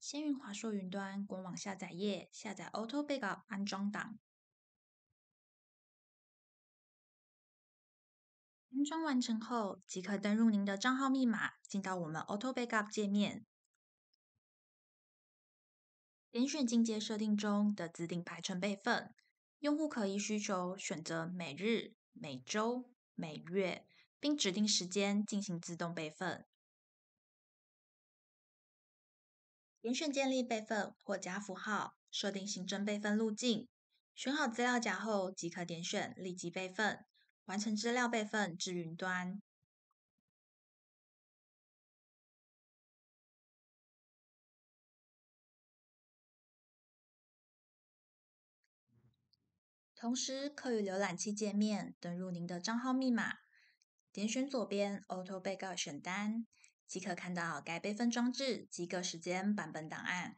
先用华硕云端官网下载页下载 Auto Backup 安装档，安装完成后即可登入您的账号密码，进到我们 Auto Backup 界面，点选进阶设定中的自定排程备份，用户可以需求选择每日、每周、每月，并指定时间进行自动备份。点选建立备份或加符号，设定行政备份路径，选好资料夹后即可点选立即备份，完成资料备份至云端。同时，可于浏览器界面登入您的账号密码，点选左边 Auto 被告选单。即可看到该备份装置及各时间版本档案。